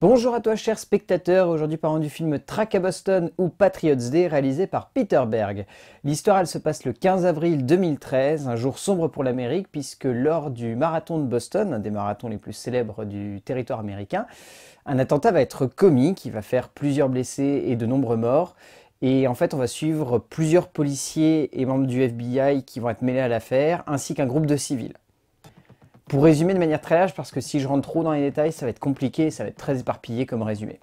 Bonjour à toi chers spectateurs, aujourd'hui parlons du film Track à Boston ou Patriots Day réalisé par Peter Berg. L'histoire elle se passe le 15 avril 2013, un jour sombre pour l'Amérique puisque lors du marathon de Boston, un des marathons les plus célèbres du territoire américain, un attentat va être commis qui va faire plusieurs blessés et de nombreux morts. Et en fait, on va suivre plusieurs policiers et membres du FBI qui vont être mêlés à l'affaire, ainsi qu'un groupe de civils. Pour résumer de manière très large, parce que si je rentre trop dans les détails, ça va être compliqué, ça va être très éparpillé comme résumé.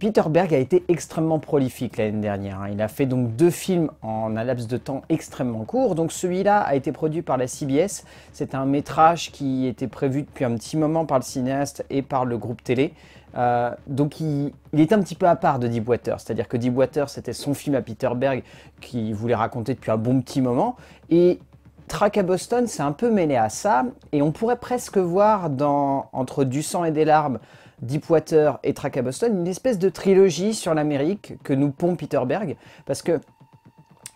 Peter Berg a été extrêmement prolifique l'année dernière. Hein. Il a fait donc deux films en un laps de temps extrêmement court. Donc celui-là a été produit par la CBS. C'est un métrage qui était prévu depuis un petit moment par le cinéaste et par le groupe télé. Euh, donc il, est un petit peu à part de Deepwater, c'est-à-dire que Deepwater c'était son film à Peter Berg qu'il voulait raconter depuis un bon petit moment et Track à Boston, c'est un peu mêlé à ça, et on pourrait presque voir dans, entre Du sang et des larmes, Deepwater et Track à Boston, une espèce de trilogie sur l'Amérique que nous pompe Peter Berg, parce que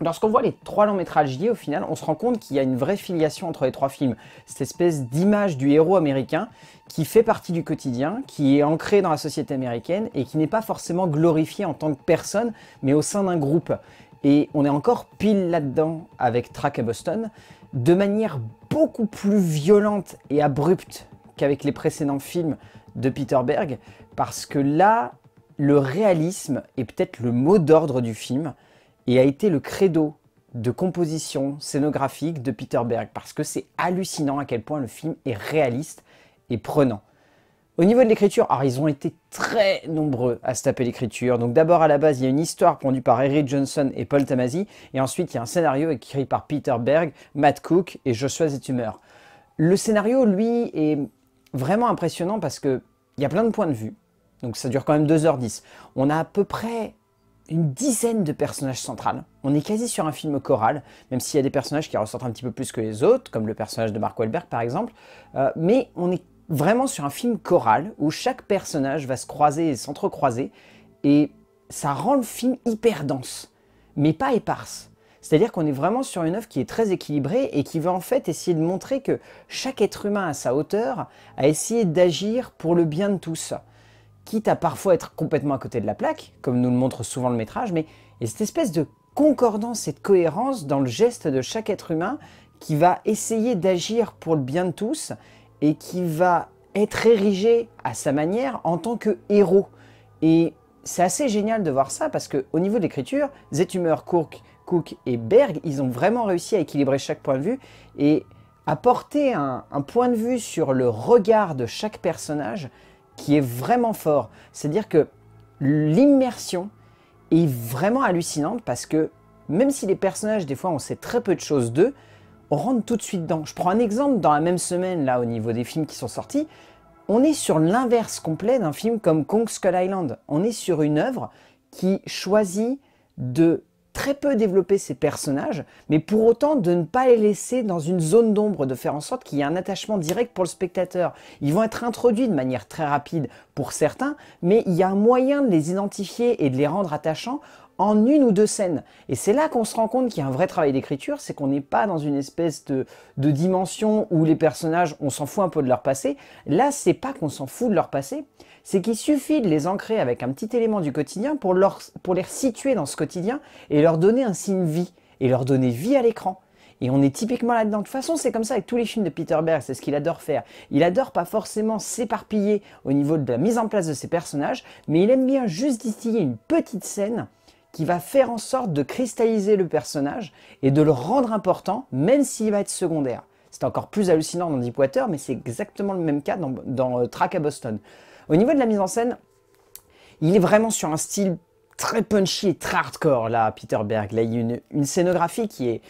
lorsqu'on voit les trois longs métrages liés, au final, on se rend compte qu'il y a une vraie filiation entre les trois films. Cette espèce d'image du héros américain qui fait partie du quotidien, qui est ancré dans la société américaine et qui n'est pas forcément glorifié en tant que personne, mais au sein d'un groupe. Et on est encore pile là-dedans avec Track à Boston de manière beaucoup plus violente et abrupte qu'avec les précédents films de Peter Berg, parce que là, le réalisme est peut-être le mot d'ordre du film et a été le credo de composition scénographique de Peter Berg, parce que c'est hallucinant à quel point le film est réaliste et prenant. Au niveau de l'écriture, alors ils ont été très nombreux à se taper l'écriture. Donc d'abord à la base, il y a une histoire conduite par Eric Johnson et Paul Tamasi, et ensuite il y a un scénario écrit par Peter Berg, Matt Cook et Joshua Zetumer. Le scénario, lui, est vraiment impressionnant parce que il y a plein de points de vue. Donc ça dure quand même 2h10. On a à peu près une dizaine de personnages centrales. On est quasi sur un film choral, même s'il y a des personnages qui ressortent un petit peu plus que les autres, comme le personnage de Mark Wahlberg par exemple. Euh, mais on est vraiment sur un film choral où chaque personnage va se croiser et s'entrecroiser et ça rend le film hyper dense, mais pas éparse. C'est-à-dire qu'on est vraiment sur une œuvre qui est très équilibrée et qui va en fait essayer de montrer que chaque être humain à sa hauteur a essayé d'agir pour le bien de tous, quitte à parfois être complètement à côté de la plaque, comme nous le montre souvent le métrage, mais cette espèce de concordance et de cohérence dans le geste de chaque être humain qui va essayer d'agir pour le bien de tous et qui va être érigé à sa manière en tant que héros. Et c'est assez génial de voir ça parce qu'au au niveau de l'écriture, Zetumer, Cook, Cook et Berg, ils ont vraiment réussi à équilibrer chaque point de vue et apporter un, un point de vue sur le regard de chaque personnage qui est vraiment fort. C'est-à-dire que l'immersion est vraiment hallucinante parce que même si les personnages, des fois, on sait très peu de choses d'eux, on rentre tout de suite dedans. Je prends un exemple, dans la même semaine, là, au niveau des films qui sont sortis, on est sur l'inverse complet d'un film comme Kong Skull Island. On est sur une œuvre qui choisit de très peu développer ces personnages, mais pour autant de ne pas les laisser dans une zone d'ombre, de faire en sorte qu'il y ait un attachement direct pour le spectateur. Ils vont être introduits de manière très rapide pour certains, mais il y a un moyen de les identifier et de les rendre attachants en une ou deux scènes. Et c'est là qu'on se rend compte qu'il y a un vrai travail d'écriture, c'est qu'on n'est pas dans une espèce de, de dimension où les personnages, on s'en fout un peu de leur passé. Là, c'est pas qu'on s'en fout de leur passé, c'est qu'il suffit de les ancrer avec un petit élément du quotidien pour, les situer dans ce quotidien et leur donner un signe vie, et leur donner vie à l'écran. Et on est typiquement là-dedans. De toute façon, c'est comme ça avec tous les films de Peter Berg, c'est ce qu'il adore faire. Il adore pas forcément s'éparpiller au niveau de la mise en place de ses personnages, mais il aime bien juste distiller une petite scène qui va faire en sorte de cristalliser le personnage et de le rendre important, même s'il va être secondaire. C'est encore plus hallucinant dans Water, mais c'est exactement le même cas dans, euh, Track à Boston. Au niveau de la mise en scène, il est vraiment sur un style très punchy et très hardcore, là, Peter Berg. Là, il y a une, scénographie qui est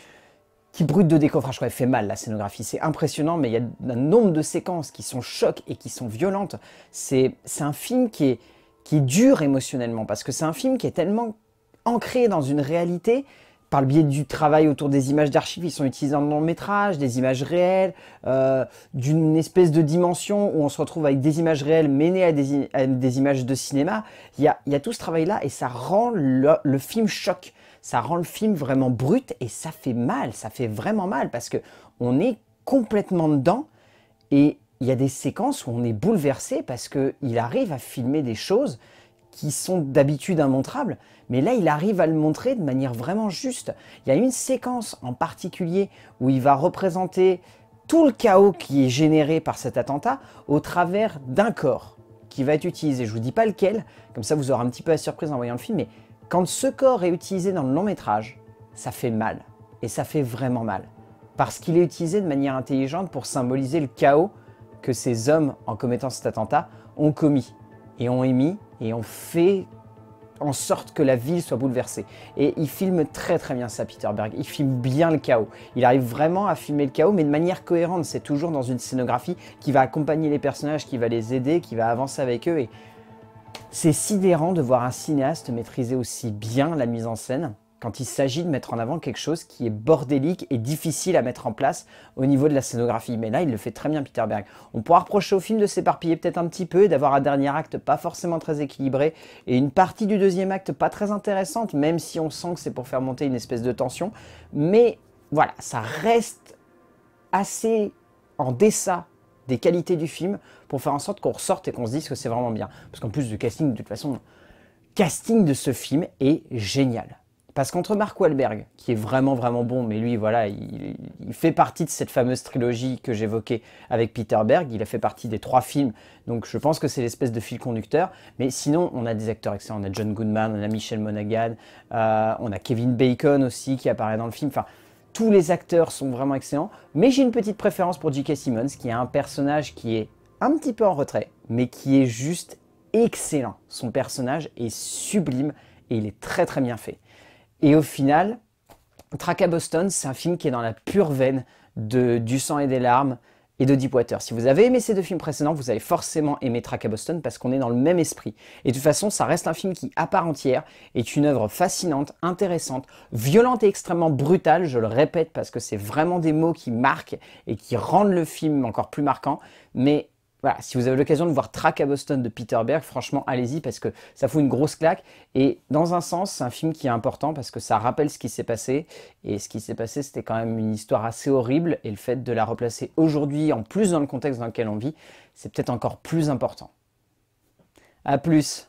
qui brute de décoffrage. qu'elle fait mal, la scénographie. C'est impressionnant, mais il y a un nombre de séquences qui sont chocs et qui sont violentes. C'est un film qui est, qui est dur émotionnellement, parce que c'est un film qui est tellement ancré dans une réalité par le biais du travail autour des images d'archives, qui sont utilisées dans le long métrage, des images réelles, euh, d'une espèce de dimension où on se retrouve avec des images réelles menées à des, images de cinéma. Il y a, tout ce travail-là et ça rend le, film choc. Ça rend le film vraiment brut et ça fait mal, ça fait vraiment mal parce que on est complètement dedans et il y a des séquences où on est bouleversé parce qu'il arrive à filmer des choses qui sont d'habitude immontrables, mais là il arrive à le montrer de manière vraiment juste. Il y a une séquence en particulier où il va représenter tout le chaos qui est généré par cet attentat au travers d'un corps qui va être utilisé. Je vous dis pas lequel, comme ça vous aurez un petit peu la surprise en voyant le film, mais quand ce corps est utilisé dans le long métrage, ça fait mal. Et ça fait vraiment mal. Parce qu'il est utilisé de manière intelligente pour symboliser le chaos que ces hommes, en commettant cet attentat, ont commis et ont émis et on fait en sorte que la ville soit bouleversée. Et il filme très très bien ça, Peter Berg. Il filme bien le chaos. Il arrive vraiment à filmer le chaos, mais de manière cohérente. C'est toujours dans une scénographie qui va accompagner les personnages, qui va les aider, qui va avancer avec eux. Et c'est sidérant de voir un cinéaste maîtriser aussi bien la mise en scène quand il s'agit de mettre en avant quelque chose qui est bordélique et difficile à mettre en place au niveau de la scénographie. Mais là, il le fait très bien, Peter Berg. On pourra reprocher au film de s'éparpiller peut-être un petit peu et d'avoir un dernier acte pas forcément très équilibré et une partie du deuxième acte pas très intéressante, même si on sent que c'est pour faire monter une espèce de tension. Mais voilà, ça reste assez en dessous des qualités du film pour faire en sorte qu'on ressorte et qu'on se dise que c'est vraiment bien. Parce qu'en plus du casting, de toute façon, le casting de ce film est génial. Parce qu'entre Mark Wahlberg, qui est vraiment vraiment bon, mais lui voilà, il, fait partie de cette fameuse trilogie que j'évoquais avec Peter Berg, il a fait partie des trois films, donc je pense que c'est l'espèce de fil conducteur. Mais sinon, on a des acteurs excellents, on a John Goodman, on a Michel Monaghan, euh, on a Kevin Bacon aussi qui apparaît dans le film. Enfin, tous les acteurs sont vraiment excellents, mais j'ai une petite préférence pour J.K. Simmons, qui a un personnage qui est un petit peu en retrait, mais qui est juste excellent. Son personnage est sublime et il est très très bien fait. Et au final, Track à Boston, c'est un film qui est dans la pure veine de Du sang et des larmes et de Deepwater. Si vous avez aimé ces deux films précédents, vous allez forcément aimer Track à Boston parce qu'on est dans le même esprit. Et de toute façon, ça reste un film qui, à part entière, est une œuvre fascinante, intéressante, violente et extrêmement brutale, je le répète parce que c'est vraiment des mots qui marquent et qui rendent le film encore plus marquant, mais voilà, si vous avez l'occasion de voir Track à Boston de Peter Berg, franchement, allez-y parce que ça fout une grosse claque. Et dans un sens, c'est un film qui est important parce que ça rappelle ce qui s'est passé. Et ce qui s'est passé, c'était quand même une histoire assez horrible. Et le fait de la replacer aujourd'hui, en plus dans le contexte dans lequel on vit, c'est peut-être encore plus important. A plus!